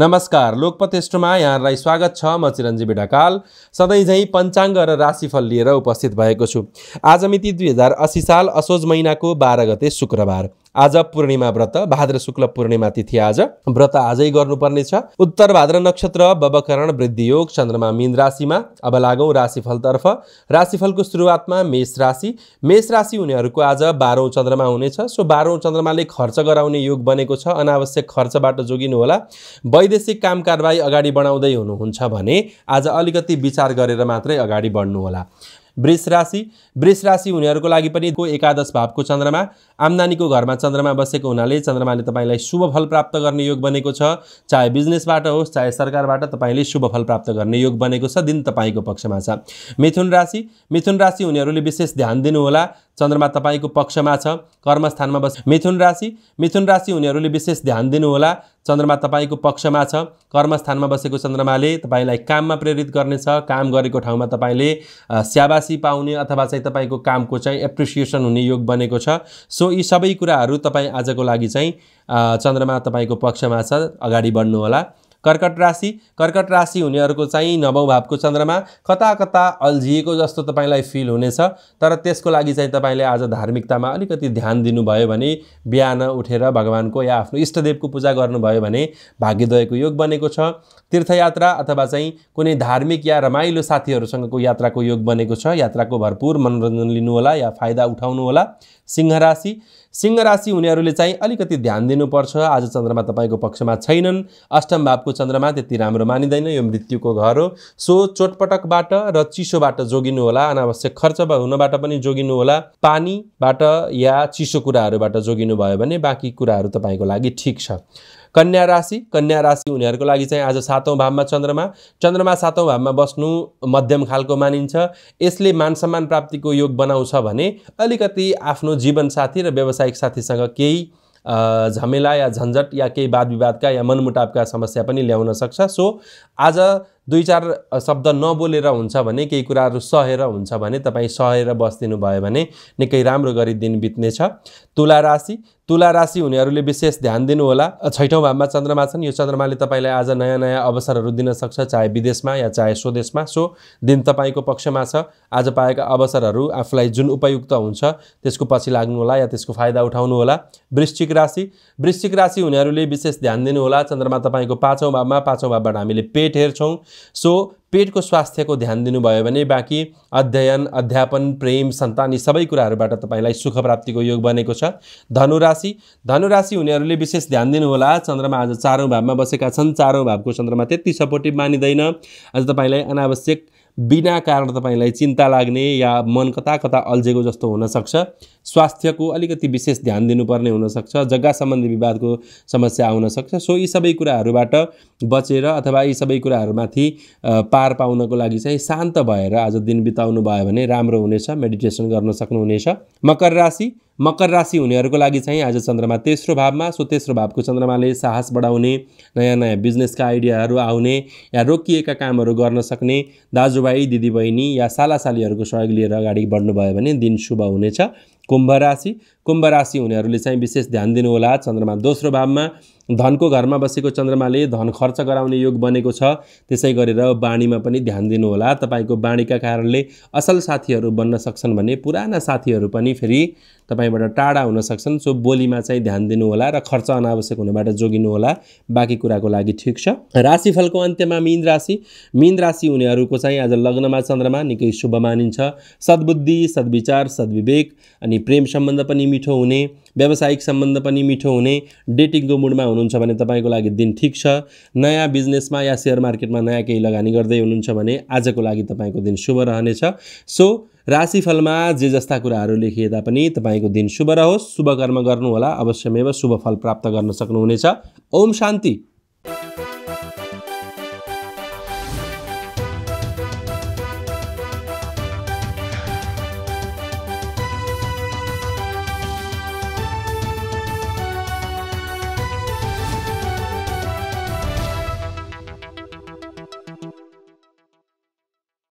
नमस्कार लोकपतेष्टमा यहाँहरूलाई स्वागत छ म चिरञ्जीवी ढकाल सधैँझै पञ्चाङ्ग र राशिफल लिएर उपस्थित भएको छु आज मिति दुई हजार असी साल असोज महिनाको बाह्र गते शुक्रबार आज पूर्णिमा व्रत भाद्र शुक्ल पूर्णिमा तिथि आज व्रत आजै गर्नुपर्नेछ उत्तर भाद्र नक्षत्र बबकरण वृद्धि योग चन्द्रमा मीन राशिमा अब लागौँ राशिफलतर्फ राशिफलको सुरुवातमा मेष राशि मेष राशि उनीहरूको आज बाह्रौँ चन्द्रमा हुनेछ सो बाह्रौँ चन्द्रमाले खर्च गराउने योग बनेको छ अनावश्यक खर्चबाट जोगिनुहोला वैदेशिक काम कारवाही अगाडि बढाउँदै हुनुहुन्छ भने आज अलिकति विचार गरेर मात्रै अगाडि बढ्नुहोला वृष राशि वृष राशि हुनेहरूको लागि पनि को एकादश भावको चन्द्रमा आम्दानीको घरमा चन्द्रमा बसेको हुनाले चन्द्रमाले तपाईँलाई शुभ फल प्राप्त गर्ने योग बनेको छ चाहे बिजनेसबाट होस् चाहे सरकारबाट तपाईँले शुभ फल प्राप्त गर्ने योग बनेको छ दिन तपाईँको पक्षमा छ मिथुन राशि मिथुन राशि हुनेहरूले विशेष ध्यान दिनुहोला चन्द्रमा तपाईँको पक्षमा छ कर्मस्थानमा बस मिथुन राशि मिथुन राशि हुनेहरूले विशेष ध्यान दिनुहोला चन्द्रमा तपाईँको पक्षमा छ कर्मस्थानमा बसेको चन्द्रमाले तपाईँलाई काममा प्रेरित गर्नेछ काम गरेको ठाउँमा तपाईँले स्याबासी पाउने अथवा चाहिँ तपाईँको कामको चाहिँ एप्रिसिएसन हुने योग बनेको छ सो यी सबै कुराहरू तपाईँ आजको लागि चाहिँ चन्द्रमा तपाईँको पक्षमा छ अगाडि बढ्नुहोला कर्कट राशि कर्कट राशि हुनेहरूको चाहिँ नवौ भावको चन्द्रमा कता कता अल्झिएको जस्तो तपाईँलाई फिल हुनेछ तर त्यसको लागि चाहिँ तपाईँले आज धार्मिकतामा अलिकति ध्यान दिनुभयो भने बिहान उठेर भगवान्को या आफ्नो इष्टदेवको पूजा गर्नुभयो भने भाग्यदयको योग बनेको छ तीर्थयात्रा अथवा चाहिँ कुनै धार्मिक या रमाइलो साथीहरूसँगको यात्राको योग बनेको छ यात्राको भरपूर मनोरञ्जन लिनुहोला या फाइदा उठाउनुहोला सिंह राशि सिंह राशि हुनेहरूले चाहिँ अलिकति ध्यान दिनुपर्छ आज चन्द्रमा तपाईँको पक्षमा छैनन् अष्टम भावको चन्द्रमा त्यति राम्रो मानिँदैन यो मृत्युको घर हो सो चोटपटकबाट र चिसोबाट जोगिनु होला अनावश्यक खर्च हुनबाट पनि जोगिनु होला पानीबाट या चिसो कुराहरूबाट जोगिनु भयो भने बाँकी कुराहरू तपाईँको लागि ठिक छ कन्या राशि कन्या राशि उनीहरूको लागि चाहिँ आज सातौँ भावमा चन्द्रमा चन्द्रमा सातौँ भावमा बस्नु मध्यम खालको मानिन्छ यसले मान सम्मान प्राप्तिको योग बनाउँछ भने अलिकति आफ्नो जीवनसाथी र व्यावसायिक साथीसँग केही झमेला या झन्झट या केही वाद विवादका या मनमुटावका समस्या पनि ल्याउन सक्छ सो आज दुई चार शब्द नबोलेर हुन्छ भने केही कुराहरू सहेर हुन्छ भने तपाईँ सहेर बसिदिनु भयो भने निकै राम्रो गरी दिन बित्नेछ तुला राशि तुला राशि हुनेहरूले विशेष ध्यान दिनुहोला छैठौँ भावमा चन्द्रमा छन् यो चन्द्रमाले तपाईँलाई आज नयाँ नयाँ अवसरहरू दिन सक्छ चाहे विदेशमा या चाहे स्वदेशमा सो दिन तपाईँको पक्षमा छ आज पाएका अवसरहरू आफूलाई जुन उपयुक्त हुन्छ त्यसको पछि लाग्नुहोला या त्यसको फाइदा उठाउनुहोला वृश्चिक राशि वृश्चिक राशि हुनेहरूले विशेष ध्यान दिनुहोला चन्द्रमा तपाईँको पाँचौँ भावमा पाँचौँ भावबाट हामीले पेट हेर्छौँ सो पेटको स्वास्थ्यको ध्यान दिनुभयो भने बाँकी अध्ययन अध्यापन प्रेम सन्तान यी सबै कुराहरूबाट तपाईँलाई सुख प्राप्तिको योग बनेको छ धनुराशि धनुराशि हुनेहरूले विशेष ध्यान दिनुहोला चन्द्रमा आज चारौँ भावमा बसेका छन् चारौँ भावको चन्द्रमा त्यति सपोर्टिभ मानिँदैन आज तपाईँलाई अनावश्यक बिना कारण तपाईँलाई चिन्ता लाग्ने या मन कता कता अल्झेको जस्तो हुनसक्छ स्वास्थ्यको अलिकति विशेष ध्यान दिनुपर्ने हुनसक्छ जग्गा सम्बन्धी विवादको समस्या आउनसक्छ सो यी सबै कुराहरूबाट बचेर अथवा यी सबै कुराहरूमाथि पार पाउनको लागि चाहिँ शान्त भएर आज दिन बिताउनु भयो भने राम्रो हुनेछ मेडिटेसन गर्न सक्नुहुनेछ मकर राशि मकर राशि हुनेहरूको लागि चाहिँ आज चन्द्रमा तेस्रो भावमा सो तेस्रो भावको चन्द्रमाले साहस बढाउने नयाँ नयाँ बिजनेसका आइडियाहरू आउने या रोकिएका कामहरू गर्न सक्ने दाजुभाइ दिदीबहिनी या सालासालीहरूको सहयोग लिएर अगाडि बढ्नुभयो भने दिन शुभ हुनेछ कुम्भ राशि कुम्भ राशि हुनेहरूले चाहिँ विशेष ध्यान दिनुहोला चन्द्रमा दोस्रो भावमा धनको घरमा बसेको चन्द्रमाले धन खर्च गराउने योग बनेको छ त्यसै गरेर बाणीमा पनि ध्यान दिनुहोला तपाईँको बाणीका कारणले असल साथीहरू बन्न सक्छन् भने पुराना साथीहरू पनि फेरि तपाईँबाट टाढा हुन सक्छन् सो बोलीमा चाहिँ ध्यान दिनुहोला र खर्च अनावश्यक हुनबाट जोगिनुहोला बाँकी कुराको लागि ठिक छ राशिफलको अन्त्यमा मीन राशि मीन राशि हुनेहरूको चाहिँ आज लग्नमा चन्द्रमा निकै शुभ मानिन्छ सद्बुद्धि सद्विचार सद्विवेक अनि प्रेम सम्बन्ध पनि मिठो हुने व्यावसायिक सम्बन्ध पनि मिठो हुने डेटिङको मुडमा हुनुहुन्छ भने तपाईँको लागि दिन ठिक छ नयाँ बिजनेसमा या सेयर मार्केटमा नयाँ केही लगानी गर्दै हुनुहुन्छ भने आजको लागि तपाईँको दिन शुभ रहनेछ सो राशिफलमा जे जस्ता कुराहरू लेखिए तापनि तपाईँको दिन शुभ रहोस् शुभ कर्म गर्नुहोला अवश्यमेव शुभ फल प्राप्त गर्न सक्नुहुनेछ ओम शान्ति